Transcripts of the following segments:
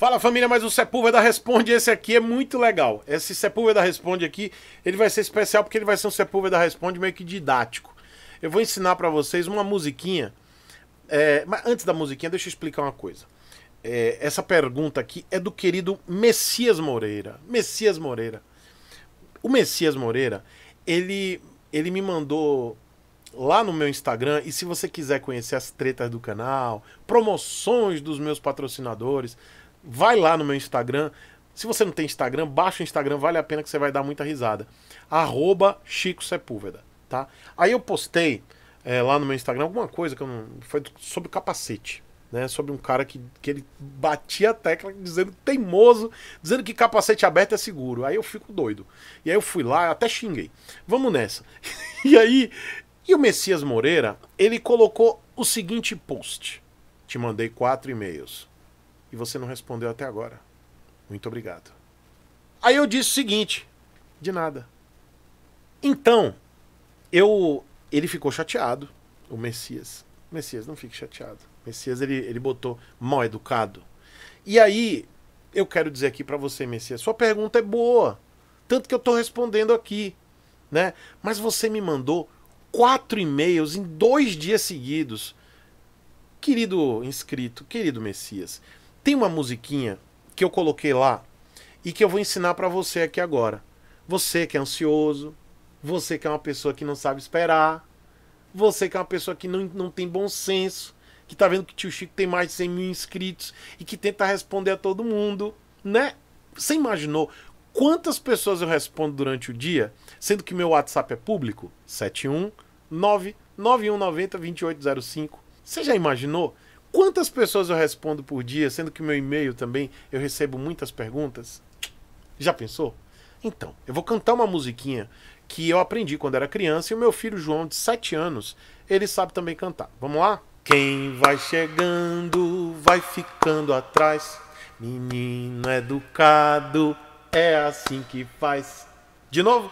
Fala família, mas o Sepúlveda Responde, esse aqui é muito legal. Esse Sepúlveda Responde aqui, ele vai ser especial porque ele vai ser um Sepúlveda Responde meio que didático. Eu vou ensinar para vocês uma musiquinha. É, mas antes da musiquinha, deixa eu explicar uma coisa. É, essa pergunta aqui é do querido Messias Moreira. Messias Moreira. O Messias Moreira, ele, ele me mandou lá no meu Instagram. E se você quiser conhecer as tretas do canal, promoções dos meus patrocinadores, Vai lá no meu Instagram. Se você não tem Instagram, baixa o Instagram, vale a pena que você vai dar muita risada. Arroba Chico Sepúlveda, tá? Aí eu postei é, lá no meu Instagram alguma coisa que eu não... Foi sobre capacete. Né, sobre um cara que, que ele batia a tecla dizendo teimoso, dizendo que capacete aberto é seguro. Aí eu fico doido. E aí eu fui lá, até xinguei. Vamos nessa. e aí, e o Messias Moreira, ele colocou o seguinte post. Te mandei quatro e-mails e você não respondeu até agora. Muito obrigado. Aí eu disse o seguinte: de nada. Então, eu ele ficou chateado, o Messias. O Messias não fique chateado. O Messias ele, ele botou mal educado. E aí, eu quero dizer aqui para você, Messias, sua pergunta é boa, tanto que eu tô respondendo aqui, né? Mas você me mandou quatro e-mails em dois dias seguidos. Querido inscrito, querido Messias, tem uma musiquinha que eu coloquei lá e que eu vou ensinar para você aqui agora. Você que é ansioso, você que é uma pessoa que não sabe esperar, você que é uma pessoa que não, não tem bom senso, que tá vendo que tio Chico tem mais de 100 mil inscritos e que tenta responder a todo mundo, né? Você imaginou quantas pessoas eu respondo durante o dia, sendo que meu WhatsApp é público? 719 9190 2805. Você já imaginou? Quantas pessoas eu respondo por dia, sendo que meu e-mail também eu recebo muitas perguntas? Já pensou? Então, eu vou cantar uma musiquinha que eu aprendi quando era criança e o meu filho João, de 7 anos, ele sabe também cantar. Vamos lá? Quem vai chegando vai ficando atrás. Menino educado é assim que faz. De novo.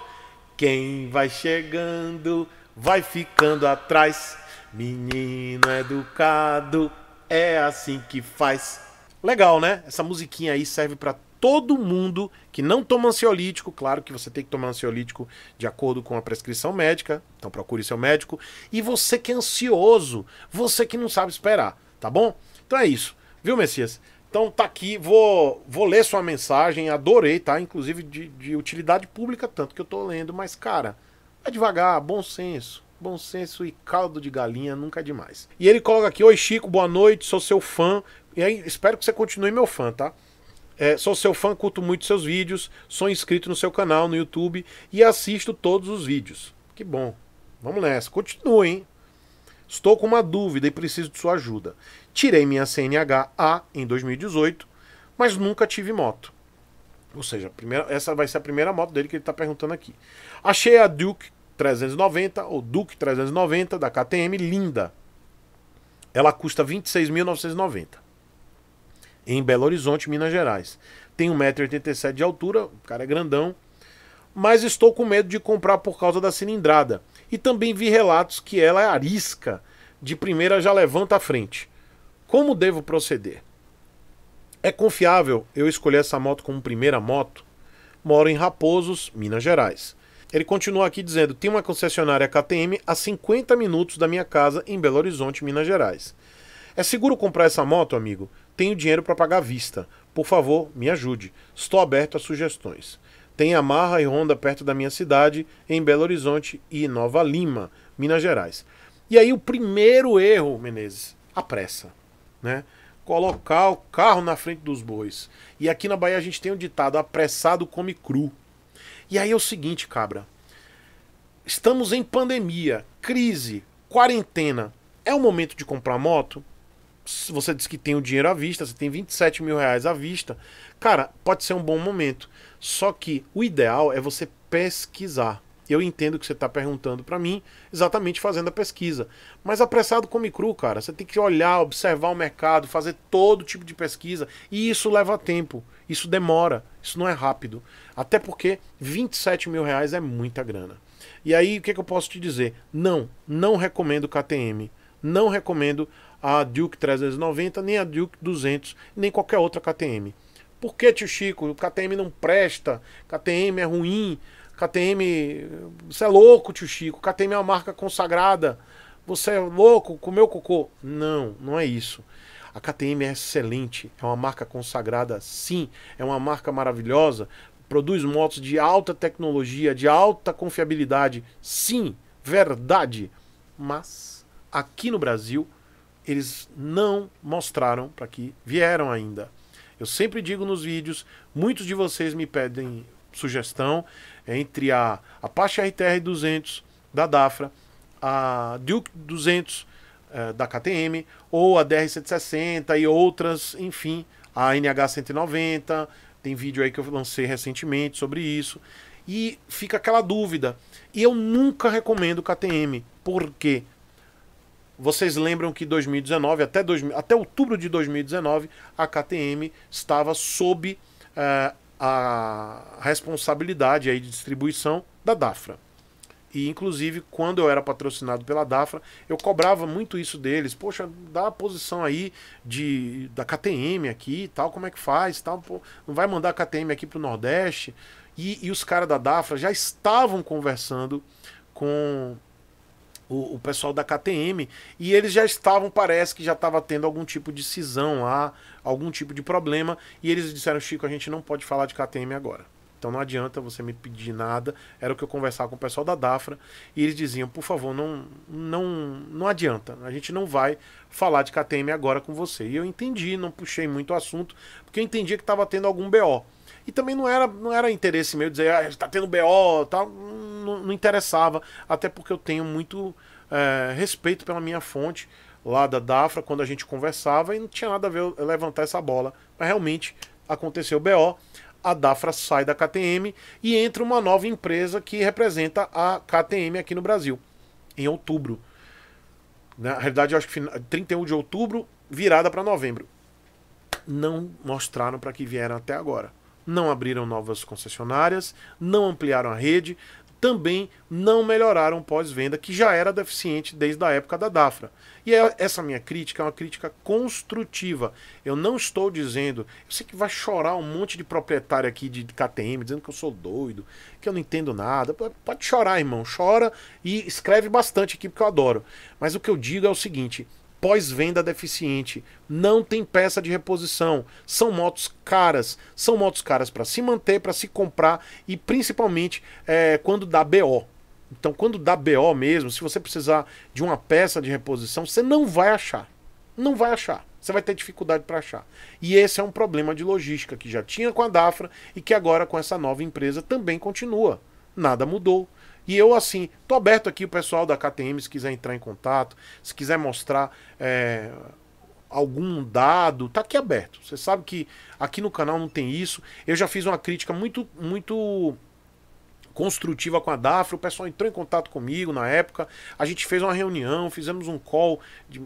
Quem vai chegando vai ficando atrás. Menino educado é assim que faz. Legal, né? Essa musiquinha aí serve para todo mundo que não toma ansiolítico, claro que você tem que tomar ansiolítico de acordo com a prescrição médica, então procure seu médico. E você que é ansioso, você que não sabe esperar, tá bom? Então é isso, viu, Messias? Então tá aqui, vou, vou ler sua mensagem, adorei, tá? Inclusive de, de utilidade pública, tanto que eu tô lendo, mas cara, vai devagar, bom senso. Bom senso e caldo de galinha nunca é demais. E ele coloca aqui: Oi, Chico, boa noite, sou seu fã. E aí, espero que você continue meu fã, tá? É, sou seu fã, curto muito seus vídeos, sou inscrito no seu canal no YouTube e assisto todos os vídeos. Que bom. Vamos nessa, continue, hein? Estou com uma dúvida e preciso de sua ajuda. Tirei minha CNH A em 2018, mas nunca tive moto. Ou seja, primeira, essa vai ser a primeira moto dele que ele está perguntando aqui. Achei a Duke 390 ou Duke 390 da KTM, linda. Ela custa 26.990 em Belo Horizonte, Minas Gerais. Tem 1,87m de altura, o cara é grandão, mas estou com medo de comprar por causa da cilindrada. E também vi relatos que ela é arisca, de primeira já levanta a frente. Como devo proceder? É confiável eu escolher essa moto como primeira moto? Moro em Raposos, Minas Gerais. Ele continua aqui dizendo: tem uma concessionária KTM a 50 minutos da minha casa em Belo Horizonte, Minas Gerais. É seguro comprar essa moto, amigo? Tenho dinheiro para pagar à vista. Por favor, me ajude. Estou aberto a sugestões. Tem amarra e Honda perto da minha cidade, em Belo Horizonte e Nova Lima, Minas Gerais. E aí o primeiro erro, Menezes, a pressa, né? Colocar o carro na frente dos bois. E aqui na Bahia a gente tem um ditado: apressado come cru. E aí é o seguinte, cabra. Estamos em pandemia, crise, quarentena. É o momento de comprar moto? Se você diz que tem o dinheiro à vista, você tem 27 mil reais à vista, cara, pode ser um bom momento. Só que o ideal é você pesquisar. Eu entendo que você está perguntando para mim, exatamente fazendo a pesquisa. Mas apressado come cru, cara. Você tem que olhar, observar o mercado, fazer todo tipo de pesquisa. E isso leva tempo. Isso demora, isso não é rápido. Até porque 27 mil reais é muita grana. E aí, o que, que eu posso te dizer? Não, não recomendo KTM. Não recomendo a Duke 390, nem a Duke 200, nem qualquer outra KTM. Por que, tio Chico? KTM não presta, KTM é ruim, KTM. Você é louco, tio Chico. KTM é uma marca consagrada. Você é louco, comeu cocô. Não, não é isso. A KTM é excelente, é uma marca consagrada, sim, é uma marca maravilhosa, produz motos de alta tecnologia, de alta confiabilidade, sim, verdade. Mas aqui no Brasil eles não mostraram para que vieram ainda. Eu sempre digo nos vídeos, muitos de vocês me pedem sugestão é, entre a Apache RTR 200 da Dafra, a Duke 200 eh, da KTM, ou a DR160 e outras, enfim, a NH190. Tem vídeo aí que eu lancei recentemente sobre isso. E fica aquela dúvida. E eu nunca recomendo KTM. Por quê? Vocês lembram que 2019, até, dois, até outubro de 2019, a KTM estava sob uh, a responsabilidade aí de distribuição da DAFRA. E inclusive quando eu era patrocinado pela Dafra, eu cobrava muito isso deles. Poxa, dá a posição aí de da KTM aqui e tal, como é que faz? Tal, Pô, não vai mandar a KTM aqui para o Nordeste? E, e os caras da Dafra já estavam conversando com o, o, pessoal da KTM e eles já estavam, parece que já estava tendo algum tipo de cisão lá, algum tipo de problema, e eles disseram, Chico, a gente não pode falar de KTM agora. Então não adianta você me pedir nada. Era o que eu conversava com o pessoal da Dafra e eles diziam, por favor, não, não, não adianta. A gente não vai falar de KTM agora com você. E eu entendi, não puxei muito o assunto, porque eu entendia que estava tendo algum BO. E também não era, não era interesse meu dizer, ah, está tendo BO, tal. Não, não, interessava, até porque eu tenho muito é, respeito pela minha fonte lá da Dafra quando a gente conversava e não tinha nada a ver levantar essa bola. Mas realmente aconteceu BO a Dafra sai da KTM e entra uma nova empresa que representa a KTM aqui no Brasil, em outubro. Na realidade, eu acho que 31 de outubro, virada para novembro. Não mostraram para que vieram até agora. Não abriram novas concessionárias, não ampliaram a rede, também não melhoraram pós-venda, que já era deficiente desde a época da Dafra. E é essa minha crítica é uma crítica construtiva. Eu não estou dizendo. Eu sei que vai chorar um monte de proprietário aqui de KTM dizendo que eu sou doido, que eu não entendo nada. Pode chorar, irmão. Chora e escreve bastante aqui porque eu adoro. Mas o que eu digo é o seguinte: pós-venda deficiente, não tem peça de reposição, são motos caras, são motos caras para se manter, para se comprar e principalmente é, quando dá BO. Então, quando dá BO mesmo, se você precisar de uma peça de reposição, você não vai achar. Não vai achar. Você vai ter dificuldade para achar. E esse é um problema de logística que já tinha com a Dafra e que agora com essa nova empresa também continua. Nada mudou. E eu, assim, tô aberto aqui, o pessoal da KTM, se quiser entrar em contato, se quiser mostrar é, algum dado, tá aqui aberto. Você sabe que aqui no canal não tem isso. Eu já fiz uma crítica muito, muito construtiva com a Dafro, o pessoal entrou em contato comigo na época, a gente fez uma reunião, fizemos um call de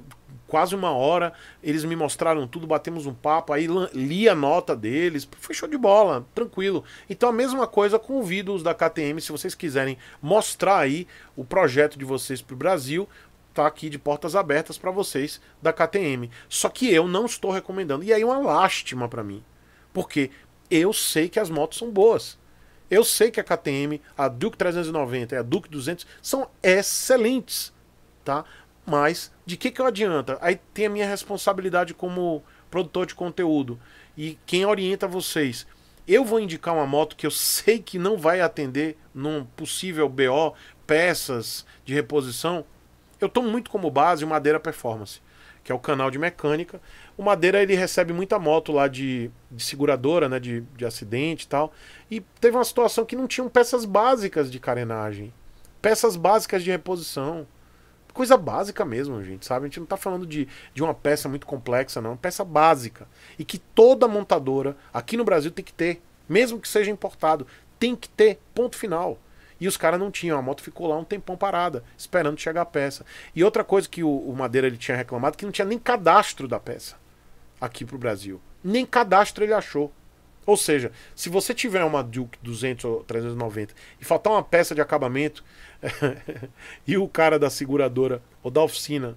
quase uma hora, eles me mostraram tudo, batemos um papo, aí li a nota deles, foi show de bola, tranquilo. Então a mesma coisa, convido os da KTM, se vocês quiserem mostrar aí o projeto de vocês para o Brasil, tá aqui de portas abertas para vocês da KTM. Só que eu não estou recomendando. E aí uma lástima para mim. Porque eu sei que as motos são boas. Eu sei que a KTM, a Duke 390 e a Duke 200 são excelentes, tá? Mas de que que eu adianta? Aí tem a minha responsabilidade como produtor de conteúdo e quem orienta vocês. Eu vou indicar uma moto que eu sei que não vai atender num possível BO, peças de reposição. Eu tomo muito como base o Madeira Performance que é o canal de mecânica. O Madeira ele recebe muita moto lá de, de seguradora, né, de, de acidente e tal. E teve uma situação que não tinham peças básicas de carenagem, peças básicas de reposição. Coisa básica mesmo, gente, sabe? A gente não está falando de, de uma peça muito complexa, não. É peça básica. E que toda montadora aqui no Brasil tem que ter. Mesmo que seja importado, tem que ter. Ponto final. E os caras não tinham, a moto ficou lá um tempão parada, esperando chegar a peça. E outra coisa que o, o Madeira ele tinha reclamado que não tinha nem cadastro da peça aqui pro Brasil. Nem cadastro ele achou. Ou seja, se você tiver uma Duke 200 ou 390 e faltar uma peça de acabamento e o cara da seguradora ou da oficina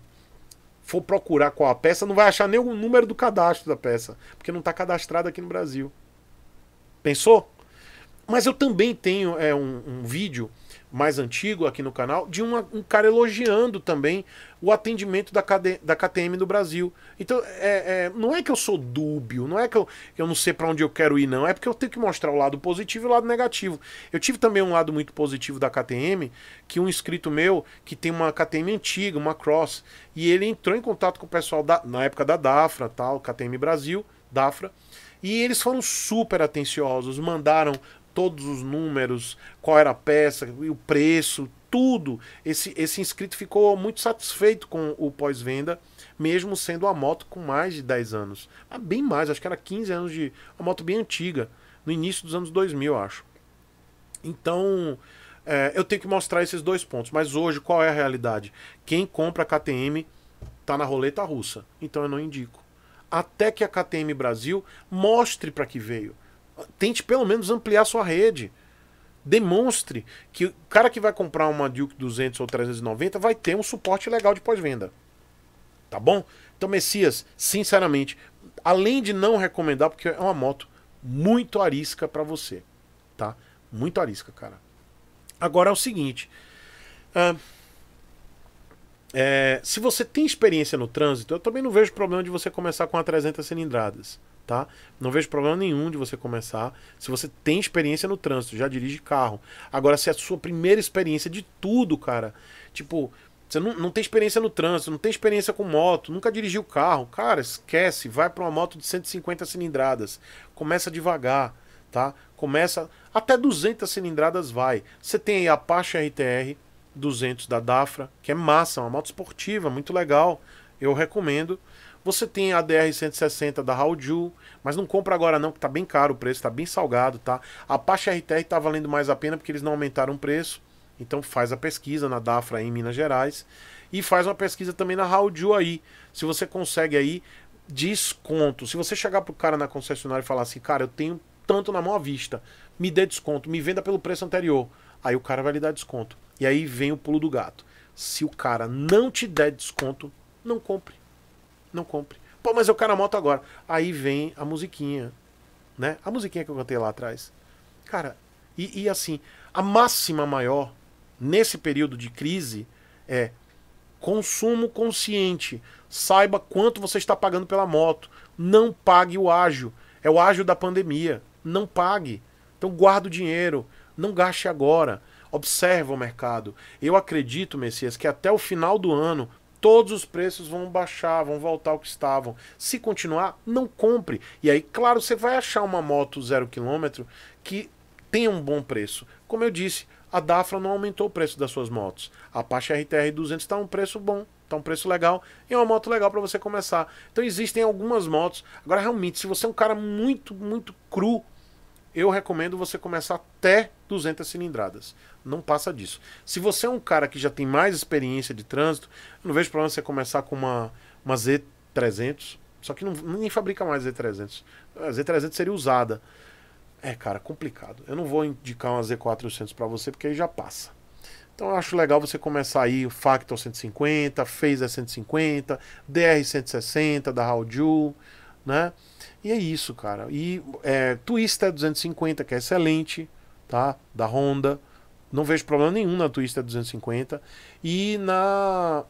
for procurar qual a peça, não vai achar nem o número do cadastro da peça, porque não está cadastrado aqui no Brasil. Pensou? Mas eu também tenho é, um, um vídeo mais antigo aqui no canal, de uma, um cara elogiando também o atendimento da, KD, da KTM no Brasil. Então, é, é, não é que eu sou dúbio, não é que eu, eu não sei para onde eu quero ir, não. É porque eu tenho que mostrar o lado positivo e o lado negativo. Eu tive também um lado muito positivo da KTM, que um inscrito meu, que tem uma KTM antiga, uma Cross, e ele entrou em contato com o pessoal da, na época da Dafra, tal, KTM Brasil, Dafra, e eles foram super atenciosos, mandaram todos os números, qual era a peça e o preço, tudo. Esse, esse inscrito ficou muito satisfeito com o pós-venda, mesmo sendo uma moto com mais de 10 anos. Ah, bem mais, acho que era 15 anos de. Uma moto bem antiga, no início dos anos 2000, acho. Então, é, eu tenho que mostrar esses dois pontos. Mas hoje, qual é a realidade? Quem compra a KTM está na roleta russa. Então eu não indico. Até que a KTM Brasil mostre para que veio tente pelo menos ampliar sua rede. Demonstre que o cara que vai comprar uma Duke 200 ou 390 vai ter um suporte legal de pós-venda. Tá bom? Então, Messias, sinceramente, além de não recomendar, porque é uma moto muito arisca para você, tá? Muito arisca, cara. Agora é o seguinte. Uh, é, se você tem experiência no trânsito, eu também não vejo problema de você começar com a 300 cilindradas, tá? Não vejo problema nenhum de você começar se você tem experiência no trânsito, já dirige carro. Agora, se é a sua primeira experiência de tudo, cara, tipo, você não, não tem experiência no trânsito, não tem experiência com moto, nunca dirigiu carro, cara, esquece, vai para uma moto de 150 cilindradas, começa devagar, tá? Começa até 200 cilindradas vai. Você tem aí a Apache RTR, 200 da Dafra, que é massa, é uma moto esportiva, muito legal. Eu recomendo. Você tem a DR-160 da Haoju, mas não compra agora não, que tá bem caro o preço, tá bem salgado, tá? A Apache RTR tá valendo mais a pena porque eles não aumentaram o preço. Então faz a pesquisa na Dafra em Minas Gerais e faz uma pesquisa também na Haoju aí. Se você consegue aí desconto. Se você chegar pro cara na concessionária e falar assim, cara, eu tenho tanto na mão à vista, me dê desconto, me venda pelo preço anterior. Aí o cara vai lhe dar desconto. E aí vem o pulo do gato. Se o cara não te der desconto, não compre. Não compre. Pô, mas eu quero a moto agora. Aí vem a musiquinha. Né? A musiquinha que eu cantei lá atrás. Cara, e, e assim, a máxima maior nesse período de crise é consumo consciente. Saiba quanto você está pagando pela moto. Não pague o ágio. É o ágio da pandemia. Não pague. Então guarda o dinheiro. Não gaste agora. Observa o mercado. Eu acredito, Messias, que até o final do ano todos os preços vão baixar, vão voltar ao que estavam. Se continuar, não compre. E aí, claro, você vai achar uma moto zero quilômetro que tenha um bom preço. Como eu disse, a Dafra não aumentou o preço das suas motos. A Apache RTR 200 está um preço bom, está um preço legal e é uma moto legal para você começar. Então existem algumas motos. Agora realmente, se você é um cara muito, muito cru eu recomendo você começar até 200 cilindradas. Não passa disso. Se você é um cara que já tem mais experiência de trânsito, não vejo problema você começar com uma, uma Z300. Só que não, nem fabrica mais Z300. A Z300 seria usada. É, cara, complicado. Eu não vou indicar uma Z400 para você porque aí já passa. Então eu acho legal você começar aí o Factor 150, Phaser 150, DR 160 da Hauju né? E é isso, cara. E é, Twister é 250, que é excelente, tá? Da Honda. Não vejo problema nenhum na Twister é 250. E na,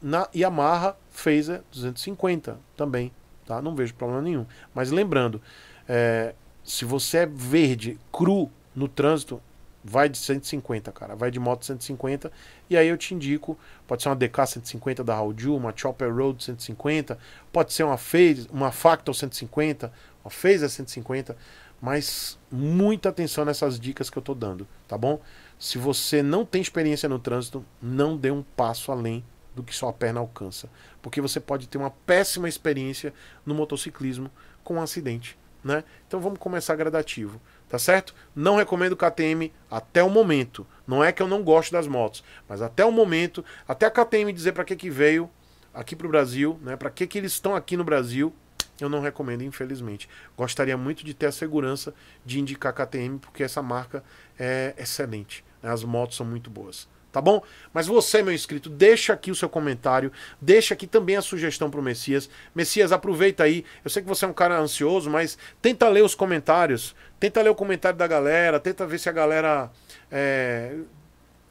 na Yamaha Phaser é 250 também, tá? Não vejo problema nenhum. Mas lembrando, é, se você é verde, cru no trânsito, Vai de 150, cara. Vai de moto 150. E aí eu te indico. Pode ser uma DK 150 da Raul uma Chopper Road 150. Pode ser uma Phase, uma Factor 150. Uma Phaser 150. Mas muita atenção nessas dicas que eu tô dando, tá bom? Se você não tem experiência no trânsito, não dê um passo além do que sua perna alcança. Porque você pode ter uma péssima experiência no motociclismo com um acidente, né? Então vamos começar gradativo tá certo? Não recomendo KTM até o momento. Não é que eu não gosto das motos, mas até o momento, até a KTM dizer para que que veio aqui pro Brasil, né? Para que que eles estão aqui no Brasil, eu não recomendo, infelizmente. Gostaria muito de ter a segurança de indicar KTM porque essa marca é excelente. Né? As motos são muito boas tá bom? Mas você, meu inscrito, deixa aqui o seu comentário, deixa aqui também a sugestão pro Messias. Messias, aproveita aí. Eu sei que você é um cara ansioso, mas tenta ler os comentários, tenta ler o comentário da galera, tenta ver se a galera é,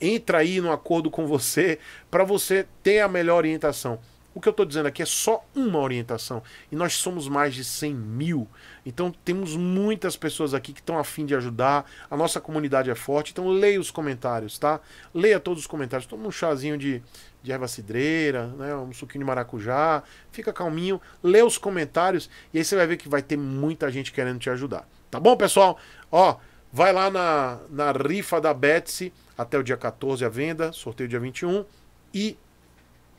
entra aí no acordo com você para você ter a melhor orientação. O que eu estou dizendo aqui é só uma orientação e nós somos mais de 100 mil, então temos muitas pessoas aqui que estão afim de ajudar. A nossa comunidade é forte, então leia os comentários, tá? Leia todos os comentários. Toma um chazinho de, de erva cidreira, né? um suquinho de maracujá, fica calminho, lê os comentários e aí você vai ver que vai ter muita gente querendo te ajudar. Tá bom, pessoal? Ó, vai lá na, na rifa da Betsy até o dia 14 a venda, sorteio dia 21 e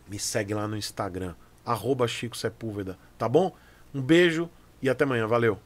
me segue lá no Instagram, arroba Chico Sepúlveda, tá bom? Um beijo e até amanhã, valeu!